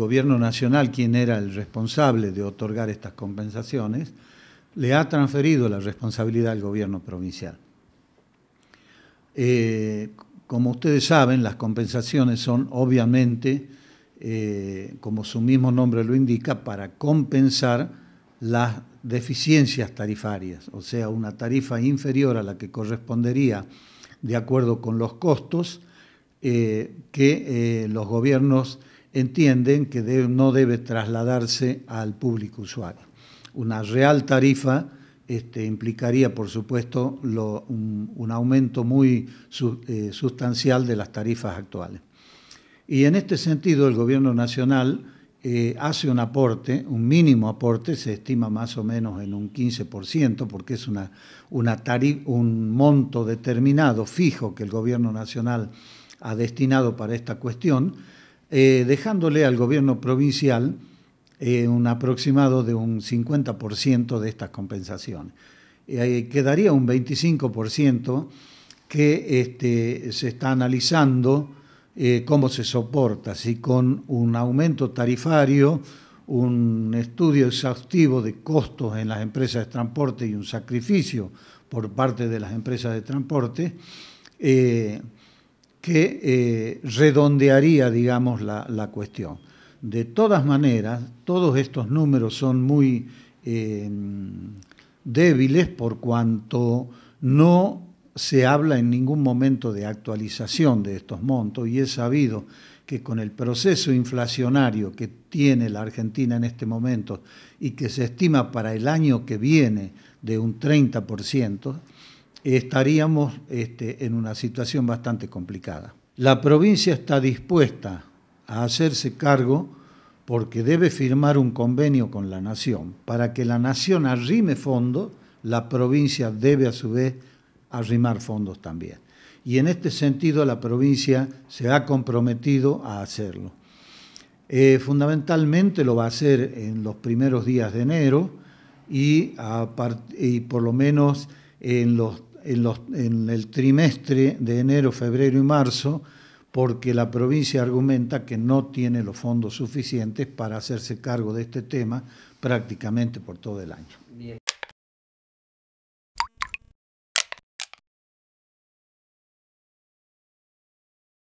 gobierno nacional, quien era el responsable de otorgar estas compensaciones, le ha transferido la responsabilidad al gobierno provincial. Eh, como ustedes saben, las compensaciones son obviamente, eh, como su mismo nombre lo indica, para compensar las deficiencias tarifarias, o sea, una tarifa inferior a la que correspondería de acuerdo con los costos eh, que los gobiernos entienden que no debe trasladarse al público usuario. Una real tarifa este, implicaría, por supuesto, un, aumento muy eh, sustancial de las tarifas actuales. Y en este sentido, el Gobierno Nacional eh, hace un aporte, un mínimo aporte, se estima más o menos en un 15%, porque es una, una tarif, un monto determinado, fijo, que el Gobierno Nacional ha destinado para esta cuestión, eh, dejándole al gobierno provincial eh, un aproximado de un 50% de estas compensaciones. Eh, quedaría un 25% que este, se está analizando cómo se soporta, si con un aumento tarifario, un estudio exhaustivo de costos en las empresas de transporte y un sacrificio por parte de las empresas de transporte, que eh, redondearía, digamos, la, cuestión. De todas maneras, todos estos números son muy eh, débiles por cuanto no se habla en ningún momento de actualización de estos montos y es sabido que con el proceso inflacionario que tiene la Argentina en este momento y que se estima para el año que viene de un 30%, estaríamos este, en una situación bastante complicada. La provincia está dispuesta a hacerse cargo porque debe firmar un convenio con la nación. Para que la nación arrime fondos, la provincia debe a su vez arrimar fondos también. Y en este sentido la provincia se ha comprometido a hacerlo. Eh, fundamentalmente lo va a hacer en los primeros días de enero y, y por lo menos en los en, el trimestre de enero, febrero y marzo, porque la provincia argumenta que no tiene los fondos suficientes para hacerse cargo de este tema prácticamente por todo el año.